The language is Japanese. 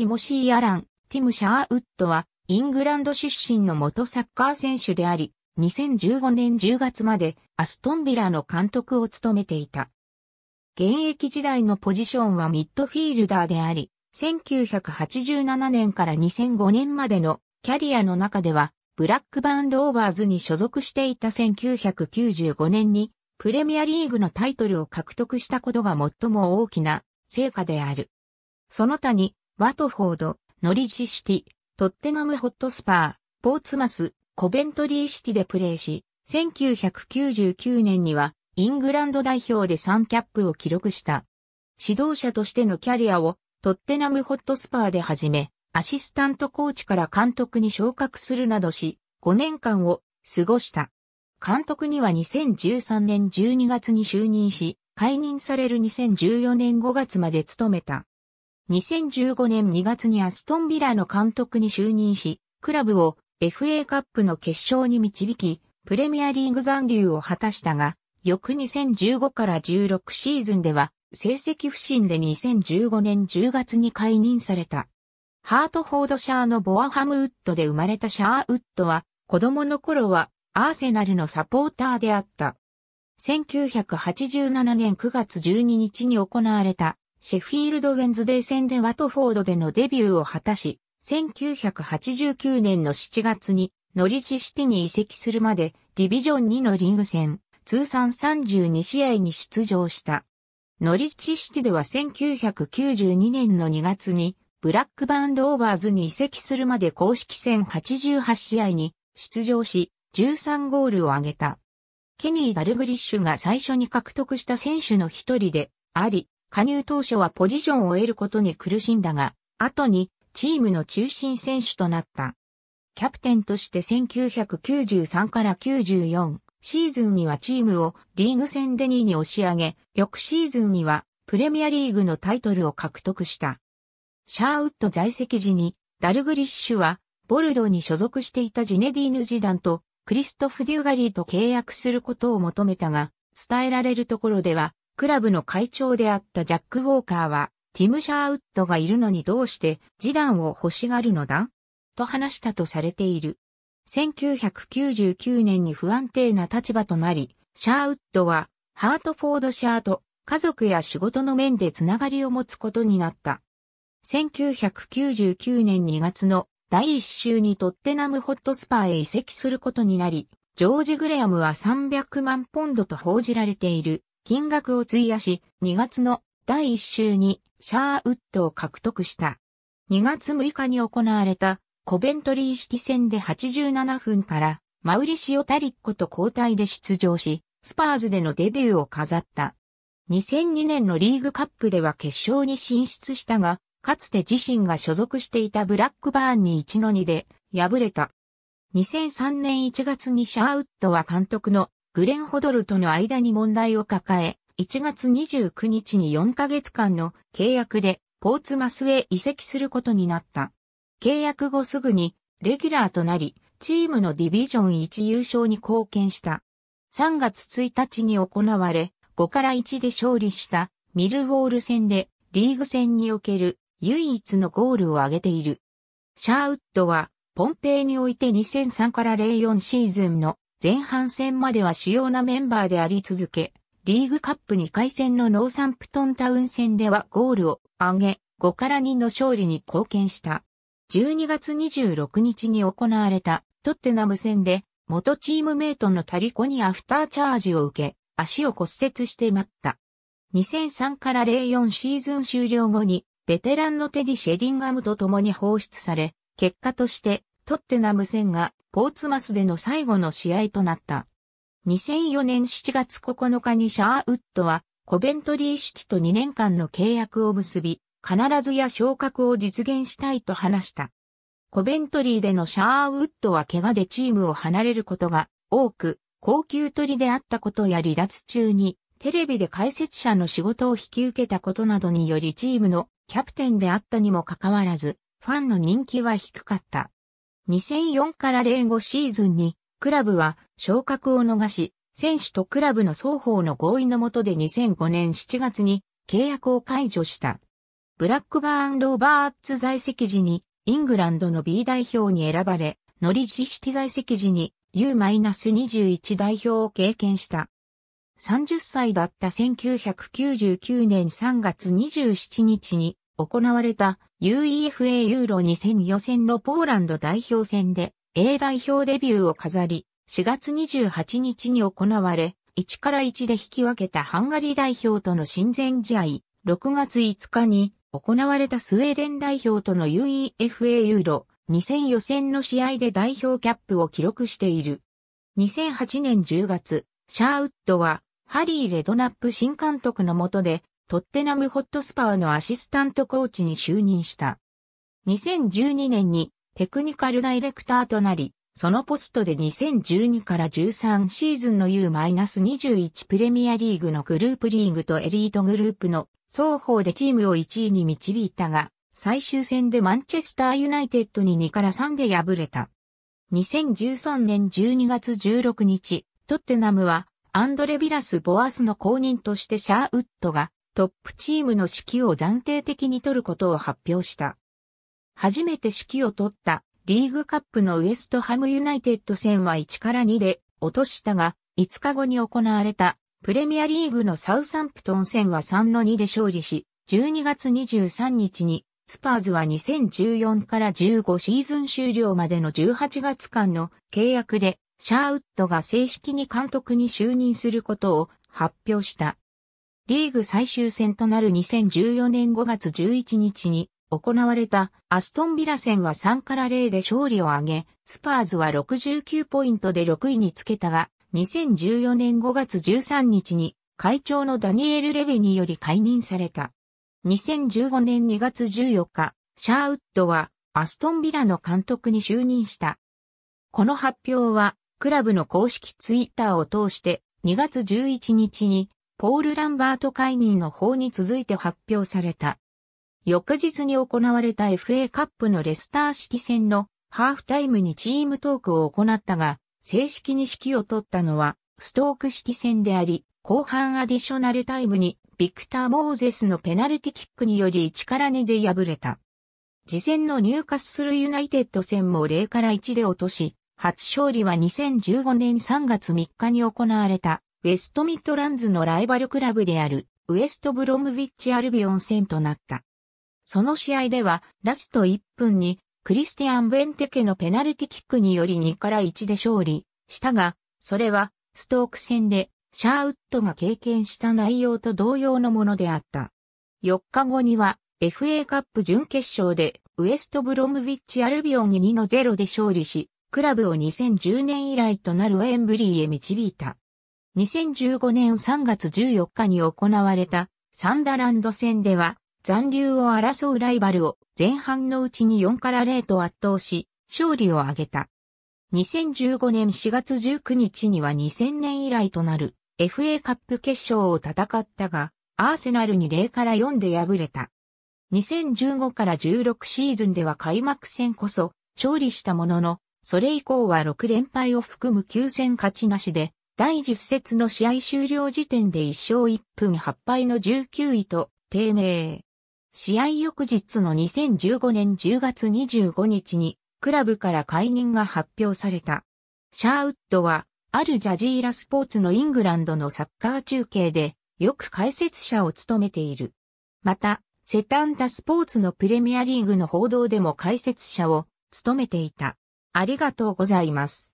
ティモシー・アラン、ティム・シャーウッドは、イングランド出身の元サッカー選手であり、2015年10月までアストンビラの監督を務めていた。現役時代のポジションはミッドフィールダーであり、1987年から2005年までのキャリアの中では、ブラックバーンローバーズに所属していた1995年に、プレミアリーグのタイトルを獲得したことが最も大きな成果である。その他に、ワトフォード、ノリジシティ、トッテナムホットスパー、ポーツマス、コベントリーシティでプレーし、1999年にはイングランド代表で3キャップを記録した。指導者としてのキャリアをトッテナムホットスパーで始め、アシスタントコーチから監督に昇格するなどし、5年間を過ごした。監督には2013年12月に就任し、解任される2014年5月まで務めた。2015年2月にアストンビラの監督に就任し、クラブを FA カップの決勝に導き、プレミアリーグ残留を果たしたが、翌2015から16シーズンでは、成績不振で2015年10月に解任された。ハートフォードシャーのボアハムウッドで生まれたシャーウッドは、子供の頃はアーセナルのサポーターであった。1987年9月12日に行われたシェフィールド・ウェンズデー戦でワトフォードでのデビューを果たし、1989年の7月にノリチシティに移籍するまでディビジョン2のリーグ戦、通算32試合に出場した。ノリチシティでは1992年の2月にブラックバンド・オーバーズに移籍するまで公式戦88試合に出場し、13ゴールを挙げた。ケニー・ダルグリッシュが最初に獲得した選手の一人であり、加入当初はポジションを得ることに苦しんだが、後にチームの中心選手となった。キャプテンとして1993から94シーズンにはチームをリーグ戦で2位に押し上げ、翌シーズンにはプレミアリーグのタイトルを獲得した。シャーウッド在籍時にダルグリッシュはボルドーに所属していたジネディーヌ・次団とクリストフ・デューガリーと契約することを求めたが、伝えられるところではクラブの会長であったジャック・ウォーカーは、ティム・シャーウッドがいるのにどうして示談を欲しがるのだと話したとされている。1999年に不安定な立場となり、シャーウッドはハートフォードシャーと家族や仕事の面でつながりを持つことになった。1999年2月の第1週にトッテナムホットスパーへ移籍することになり、ジョージ・グレアムは300万ポンドと報じられている。金額を費やし、2月の第1週にシャーウッドを獲得した。2月6日に行われたコベントリー式戦で87分からマウリシオ・タリッコと交代で出場し、スパーズでのデビューを飾った。2002年のリーグカップでは決勝に進出したが、かつて自身が所属していたブラックバーンに1の2で敗れた。2003年1月にシャーウッドは監督のグレンホドルとの間に問題を抱え、1月29日に4ヶ月間の契約でポーツマスへ移籍することになった。契約後すぐにレギュラーとなり、チームのディビジョン1優勝に貢献した。3月1日に行われ、5から1で勝利したミルウォール戦でリーグ戦における唯一のゴールを挙げている。シャーウッドはポンペイにおいて2003から04シーズンの前半戦までは主要なメンバーであり続け、リーグカップ2回戦のノーサンプトンタウン戦ではゴールを挙げ、5から2の勝利に貢献した。12月26日に行われたトッテナム戦で、元チームメイトのタリコにアフターチャージを受け、足を骨折して待った。2003から04シーズン終了後に、ベテランのテディ・シェディンガムと共に放出され、結果としてトッテナム戦がポーツマスでの最後の試合となった。2004年7月9日にシャーウッドはコベントリーシティと2年間の契約を結び、必ずや昇格を実現したいと話した。コベントリーでのシャーウッドは怪我でチームを離れることが多く、高級取りであったことや離脱中に、テレビで解説者の仕事を引き受けたことなどによりチームのキャプテンであったにもかかわらず、ファンの人気は低かった。2004から05シーズンに、クラブは昇格を逃し、選手とクラブの双方の合意のもとで2005年7月に契約を解除した。ブラックバーン・ローバーツ在籍時にイングランドの B 代表に選ばれ、ノリッジシティ在籍時に U-21 代表を経験した。30歳だった1999年3月27日に行われた UEFA ユーロ2000予選のポーランド代表戦で A 代表デビューを飾り、4月28日に行われ、1から1で引き分けたハンガリー代表との親善試合、6月5日に行われたスウェーデン代表との UEFA ユーロ2000予選の試合で代表キャップを記録している。2008年10月、シャーウッドはハリー・レドナップ新監督の下でトッテナムホットスパーのアシスタントコーチに就任した。2012年にテクニカルダイレクターとなり、そのポストで2012から13シーズンの U-21 プレミアリーグのグループリーグとエリートグループの双方でチームを1位に導いたが、最終戦でマンチェスターユナイテッドに2から3で敗れた。2013年12月16日、トッテナムはアンドレ・ビラス・ボアスの後任としてシャーウッドがトップチームの指揮を暫定的に取ることを発表した。初めて指揮を取ったリーグカップのウエストハムユナイテッド戦は1から2で落としたが、5日後に行われたプレミアリーグのサウサンプトン戦は3の2で勝利し、12月23日にスパーズは2014から15シーズン終了までの18月間の契約でシャーウッドが正式に監督に就任することを発表した。リーグ最終戦となる2014年5月11日に行われたアストンビラ戦は3から0で勝利を挙げ、スパーズは69ポイントで6位につけたが、2014年5月13日に会長のダニエル・レベにより解任された。2015年2月14日、シャーウッドはアストンビラの監督に就任した。この発表はクラブの公式ツイッターを通して2月11日にポール・ランバート解任の法に続いて発表された。翌日に行われた FA カップのレスター式戦のハーフタイムにチームトークを行ったが、正式に指揮を取ったのはストーク式戦であり、後半アディショナルタイムにビクター・モーゼスのペナルティキックにより1から2で敗れた。事前の入荷するユナイテッド戦も0から1で落とし、初勝利は2015年3月3日に行われたウェストミッドランズのライバルクラブであるウエストブロムウィッチアルビオン戦となった。その試合ではラスト1分にクリスティアン・ベンテケのペナルティキックにより2から1で勝利したが、それはストーク戦でシャーウッドが経験した内容と同様のものであった。4日後には FA カップ準決勝でウエストブロムウィッチアルビオンに2の0で勝利し、クラブを2010年以来となるウェンブリーへ導いた。2015年3月14日に行われたサンダランド戦では残留を争うライバルを前半のうちに4から0と圧倒し勝利を挙げた。2015年4月19日には2000年以来となる FA カップ決勝を戦ったがアーセナルに0から4で敗れた。2015から16シーズンでは開幕戦こそ勝利したものの、それ以降は6連敗を含む9戦勝ちなしで、第10節の試合終了時点で1勝1分8敗の19位と低迷。試合翌日の2015年10月25日にクラブから解任が発表された。シャーウッドはあるジャジーラスポーツのイングランドのサッカー中継でよく解説者を務めている。また、セタンタスポーツのプレミアリーグの報道でも解説者を務めていた。ありがとうございます。